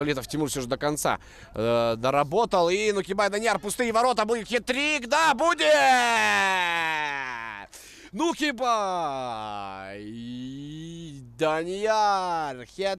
Летов Тимур все же до конца э, доработал. И Нукибай Даниар пустые ворота, будет хитрик, да, будет! Нукибай! Даниар хет